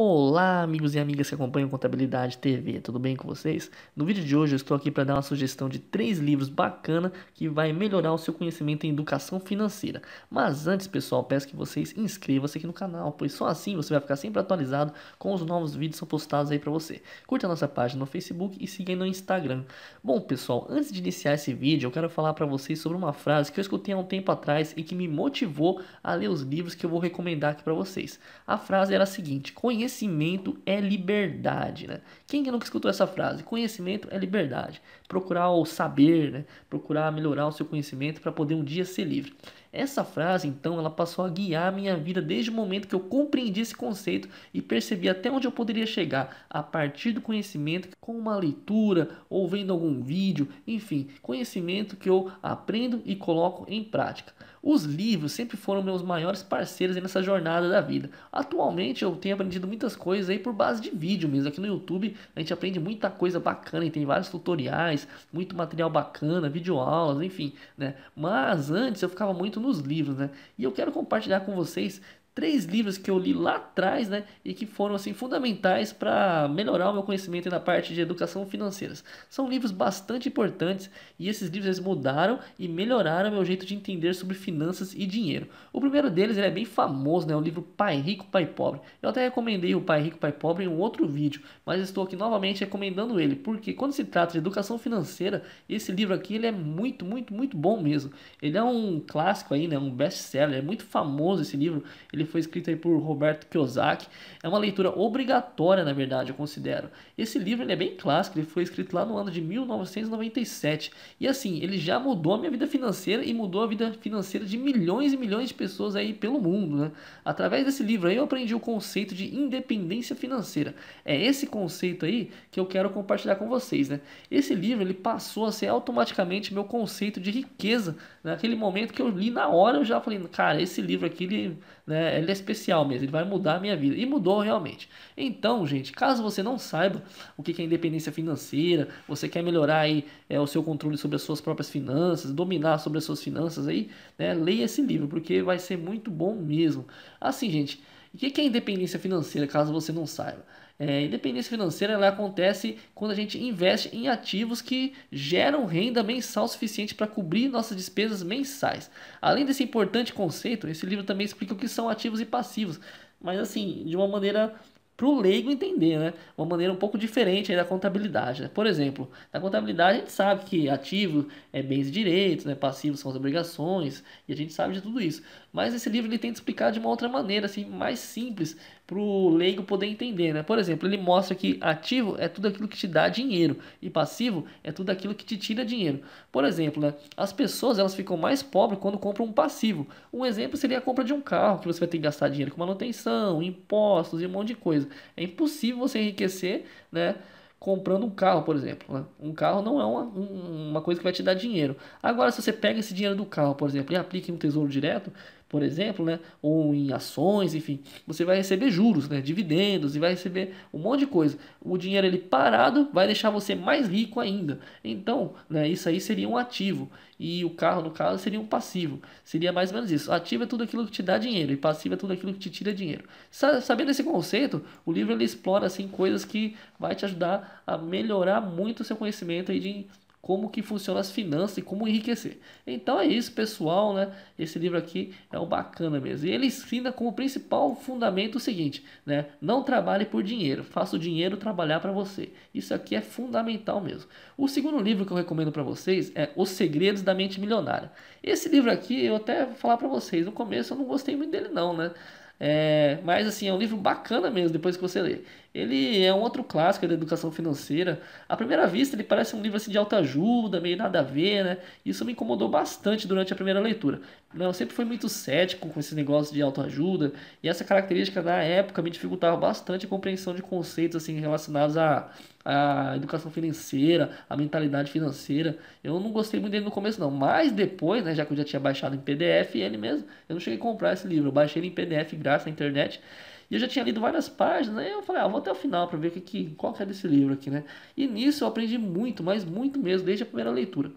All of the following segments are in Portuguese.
Olá, amigos e amigas que acompanham Contabilidade TV, tudo bem com vocês? No vídeo de hoje eu estou aqui para dar uma sugestão de três livros bacana que vai melhorar o seu conhecimento em educação financeira. Mas antes, pessoal, peço que vocês inscrevam-se aqui no canal, pois só assim você vai ficar sempre atualizado com os novos vídeos que são postados aí para você. Curta a nossa página no Facebook e siga aí no Instagram. Bom, pessoal, antes de iniciar esse vídeo, eu quero falar para vocês sobre uma frase que eu escutei há um tempo atrás e que me motivou a ler os livros que eu vou recomendar aqui para vocês. A frase era a seguinte: conheça Conhecimento é liberdade, né? Quem que nunca escutou essa frase? Conhecimento é liberdade. Procurar o saber, né? Procurar melhorar o seu conhecimento para poder um dia ser livre. Essa frase, então, ela passou a guiar a minha vida desde o momento que eu compreendi esse conceito e percebi até onde eu poderia chegar a partir do conhecimento, com uma leitura ou vendo algum vídeo, enfim, conhecimento que eu aprendo e coloco em prática. Os livros sempre foram meus maiores parceiros nessa jornada da vida. Atualmente eu tenho aprendido muitas coisas aí por base de vídeo mesmo. Aqui no YouTube a gente aprende muita coisa bacana e tem vários tutoriais, muito material bacana, videoaulas, enfim, né? Mas antes eu ficava muito nos livros, né? E eu quero compartilhar com vocês três livros que eu li lá atrás, né, e que foram assim fundamentais para melhorar o meu conhecimento na parte de educação financeira. São livros bastante importantes e esses livros eles mudaram e melhoraram meu jeito de entender sobre finanças e dinheiro. O primeiro deles é bem famoso, né, é o livro Pai Rico, Pai Pobre. Eu até recomendei o Pai Rico, Pai Pobre em um outro vídeo, mas estou aqui novamente recomendando ele, porque quando se trata de educação financeira, esse livro aqui ele é muito, muito, muito bom mesmo. Ele é um clássico aí, né, um best-seller, é muito famoso esse livro. Ele foi escrito aí por Roberto Kiyosaki. É uma leitura obrigatória, na verdade, eu considero. Esse livro ele é bem clássico, ele foi escrito lá no ano de 1997. E assim, ele já mudou a minha vida financeira e mudou a vida financeira de milhões e milhões de pessoas aí pelo mundo, né? Através desse livro aí eu aprendi o conceito de independência financeira. É esse conceito aí que eu quero compartilhar com vocês, né? Esse livro ele passou a ser automaticamente meu conceito de riqueza. Naquele momento que eu li na hora, eu já falei, cara, esse livro aqui ele, né, ele é especial mesmo, ele vai mudar a minha vida. E mudou realmente. Então, gente, caso você não saiba o que é independência financeira, você quer melhorar aí é, o seu controle sobre as suas próprias finanças, dominar sobre as suas finanças aí, né, leia esse livro, porque vai ser muito bom mesmo. Assim, gente, o que é independência financeira, caso você não saiba? É, independência financeira ela acontece quando a gente investe em ativos que geram renda mensal suficiente para cobrir nossas despesas mensais. Além desse importante conceito, esse livro também explica o que são ativos e passivos, mas assim, de uma maneira para o leigo entender, né? Uma maneira um pouco diferente da contabilidade. Né? Por exemplo, na contabilidade a gente sabe que ativo é bens e direitos, né? Passivos são as obrigações, e a gente sabe de tudo isso. Mas esse livro ele tenta explicar de uma outra maneira, assim, mais simples, para o leigo poder entender, né? Por exemplo, ele mostra que ativo é tudo aquilo que te dá dinheiro e passivo é tudo aquilo que te tira dinheiro. Por exemplo, né? As pessoas elas ficam mais pobres quando compram um passivo. Um exemplo seria a compra de um carro que você vai ter que gastar dinheiro com manutenção, impostos e um monte de coisa. É impossível você enriquecer, né? comprando um carro, por exemplo. Né? Um carro não é uma, uma coisa que vai te dar dinheiro. Agora, se você pega esse dinheiro do carro, por exemplo, e aplica em um tesouro direto, por exemplo, né, ou em ações, enfim, você vai receber juros, né, dividendos e vai receber um monte de coisa. O dinheiro ele parado vai deixar você mais rico ainda. Então, né, isso aí seria um ativo e o carro no caso seria um passivo. Seria mais ou menos isso. Ativo é tudo aquilo que te dá dinheiro e passivo é tudo aquilo que te tira dinheiro. Sabendo esse conceito, o livro ele explora assim coisas que vai te ajudar a melhorar muito o seu conhecimento aí de como que funciona as finanças e como enriquecer. Então é isso, pessoal, né? Esse livro aqui é um bacana mesmo. E ele ensina como principal fundamento o seguinte, né? Não trabalhe por dinheiro, faça o dinheiro trabalhar para você. Isso aqui é fundamental mesmo. O segundo livro que eu recomendo para vocês é Os Segredos da Mente Milionária. Esse livro aqui, eu até vou falar para vocês, no começo eu não gostei muito dele não, né? É, mas assim, é um livro bacana mesmo, depois que você lê. Ele é um outro clássico da educação financeira. À primeira vista, ele parece um livro assim de autoajuda, meio nada a ver, né? Isso me incomodou bastante durante a primeira leitura. Eu sempre fui muito cético com esse negócio de autoajuda, e essa característica na época me dificultava bastante a compreensão de conceitos assim relacionados à à educação financeira, à mentalidade financeira. Eu não gostei muito dele no começo, não. Mas depois, né, já que eu já tinha baixado em PDF ele mesmo, eu não cheguei a comprar esse livro. Eu baixei ele em PDF graças à internet. E eu já tinha lido várias páginas, aí eu falei, ah, vou até o final para ver que, que, qual que é desse livro aqui, né? E nisso eu aprendi muito, mas muito mesmo, desde a primeira leitura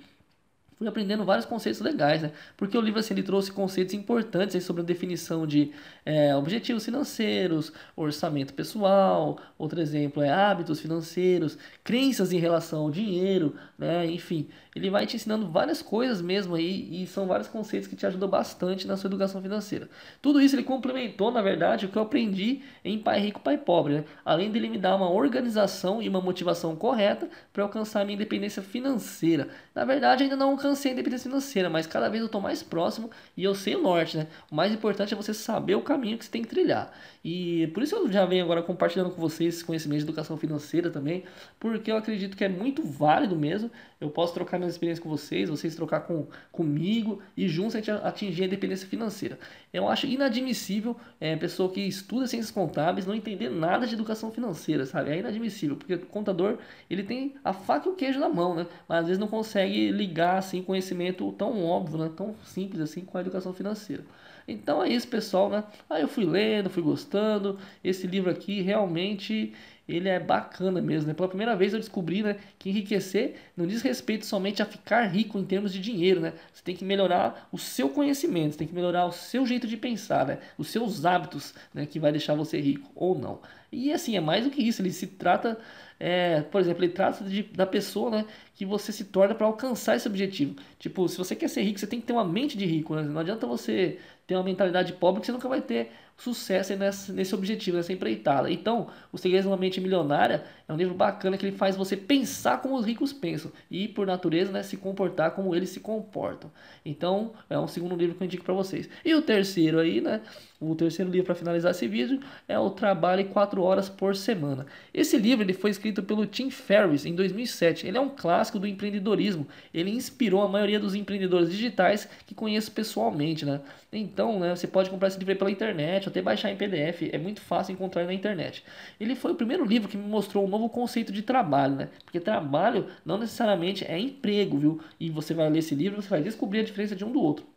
fui aprendendo vários conceitos legais, né? Porque o livro assim, ele trouxe conceitos importantes aí sobre a definição de é, objetivos financeiros, orçamento pessoal, outro exemplo é hábitos financeiros, crenças em relação ao dinheiro, né? Enfim, ele vai te ensinando várias coisas mesmo aí e são vários conceitos que te ajudam bastante na sua educação financeira. Tudo isso ele complementou, na verdade, o que eu aprendi em Pai Rico, Pai Pobre, né? Além dele me dar uma organização e uma motivação correta para alcançar a minha independência financeira. Na verdade, ainda não alcancei alcancei a independência financeira, mas cada vez eu estou mais próximo e eu sei o norte, né? O mais importante é você saber o caminho que você tem que trilhar. E por isso eu já venho agora compartilhando com vocês esse conhecimento de educação financeira também, porque eu acredito que é muito válido mesmo. Eu posso trocar minhas experiências com vocês, vocês trocar com, comigo e juntos a gente atingir a independência financeira. Eu acho inadmissível é, pessoa que estuda ciências contábeis não entender nada de educação financeira, sabe? É inadmissível, porque o contador ele tem a faca e o queijo na mão, né? Mas às vezes não consegue ligar assim assim conhecimento tão óbvio, né? tão simples assim com a educação financeira. Então é isso, pessoal, né? Aí eu fui lendo, fui gostando. Esse livro aqui realmente ele é bacana mesmo, né? Pela primeira vez eu descobri, né, que enriquecer não diz respeito somente a ficar rico em termos de dinheiro, né? Você tem que melhorar o seu conhecimento, você tem que melhorar o seu jeito de pensar, né? Os seus hábitos, né, que vai deixar você rico ou não. E assim, é mais do que isso, ele se trata, é, por exemplo, ele trata de, da pessoa né, que você se torna para alcançar esse objetivo. Tipo, se você quer ser rico, você tem que ter uma mente de rico, né? não adianta você ter uma mentalidade pobre que você nunca vai ter sucesso nesse, nesse objetivo, nessa empreitada. Então, O Segredo de uma Mente Milionária é um livro bacana que ele faz você pensar como os ricos pensam e, por natureza, né, se comportar como eles se comportam. Então, é um segundo livro que eu indico para vocês. E o terceiro aí, né? O terceiro livro para finalizar esse vídeo é O Trabalho em 4 Horas por Semana. Esse livro ele foi escrito pelo Tim Ferriss em 2007. Ele é um clássico do empreendedorismo. Ele inspirou a maioria dos empreendedores digitais que conheço pessoalmente, né? Então, né, você pode comprar esse livro pela internet, até baixar em PDF, é muito fácil encontrar na internet. Ele foi o primeiro livro que me mostrou um novo conceito de trabalho, né? Porque trabalho não necessariamente é emprego, viu? E você vai ler esse livro, você vai descobrir a diferença de um do outro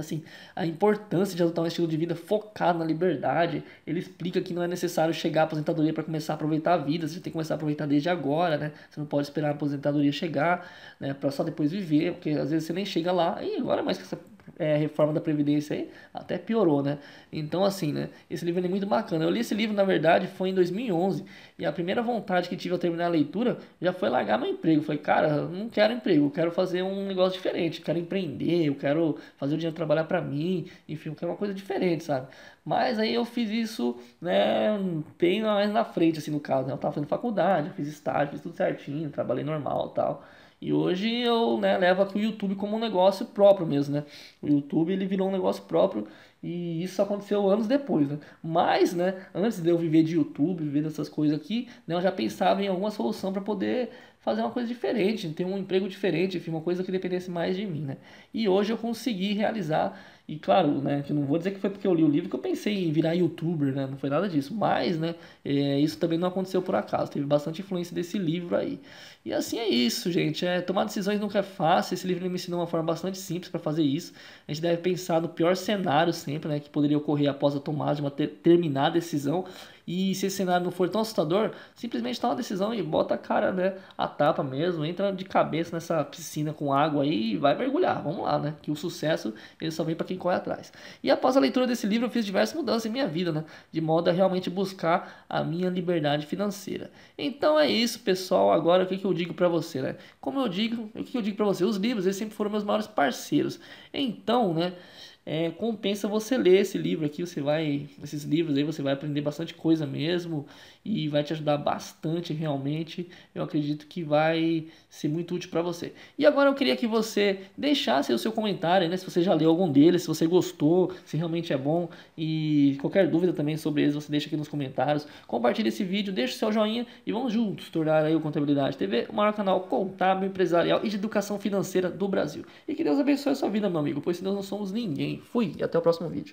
assim, a importância de adotar um estilo de vida focado na liberdade. Ele explica que não é necessário chegar à aposentadoria para começar a aproveitar a vida, você tem que começar a aproveitar desde agora, né? Você não pode esperar a aposentadoria chegar, né, para só depois viver, porque às vezes você nem chega lá e agora mais que essa é, reforma da Previdência aí, até piorou, né? Então, assim, né? Esse livro é muito bacana. Eu li esse livro, na verdade, foi em 2011. E a primeira vontade que tive ao terminar a leitura já foi largar meu emprego. Falei, cara, não quero emprego, eu quero fazer um negócio diferente. Eu quero empreender, eu quero fazer o dinheiro trabalhar para mim. Enfim, eu quero uma coisa diferente, sabe? Mas aí eu fiz isso, né? Bem mais na frente, assim, no caso. Né? Eu tava fazendo faculdade, fiz estágio, fiz tudo certinho, trabalhei normal tal. E hoje eu né, levo aqui o YouTube como um negócio próprio mesmo, né? O YouTube ele virou um negócio próprio e isso aconteceu anos depois, né? Mas, né, antes de eu viver de YouTube, viver dessas coisas aqui, né, eu já pensava em alguma solução para poder fazer uma coisa diferente, ter um emprego diferente, enfim, uma coisa que dependesse mais de mim, né? E hoje eu consegui realizar, e claro, né, que não vou dizer que foi porque eu li o livro que eu pensei em virar youtuber, né? Não foi nada disso, mas, né, é, isso também não aconteceu por acaso, teve bastante influência desse livro aí. E assim é isso, gente, é, tomar decisões nunca é fácil, esse livro me ensinou uma forma bastante simples para fazer isso. A gente deve pensar no pior cenário, sempre, né, que poderia ocorrer após a tomada de uma ter, terminada decisão. E se esse cenário não for tão assustador, simplesmente toma a decisão e bota a cara, né, a tapa mesmo, entra de cabeça nessa piscina com água aí e vai mergulhar. Vamos lá, né? Que o sucesso ele só vem para quem corre atrás. E após a leitura desse livro, eu fiz diversas mudanças em minha vida, né, de modo a realmente buscar a minha liberdade financeira. Então é isso, pessoal. Agora o que, que eu digo para você, né? Como eu digo, o que, que eu digo para você? Os livros eles sempre foram meus maiores parceiros. Então, né, é, compensa você ler esse livro aqui, você vai, esses livros aí você vai aprender bastante coisa mesmo e vai te ajudar bastante realmente. Eu acredito que vai ser muito útil para você. E agora eu queria que você deixasse o seu comentário, né, se você já leu algum deles, se você gostou, se realmente é bom e qualquer dúvida também sobre eles você deixa aqui nos comentários. Compartilhe esse vídeo, deixa o seu joinha e vamos juntos tornar aí o Contabilidade TV o maior canal contábil, empresarial e de educação financeira do Brasil. E que Deus abençoe a sua vida, meu amigo, pois senão não somos ninguém fui, e até o próximo vídeo.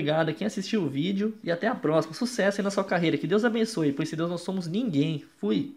obrigado a quem assistiu o vídeo e até a próxima. Sucesso aí na sua carreira. Que Deus abençoe, pois se Deus não somos ninguém. Fui.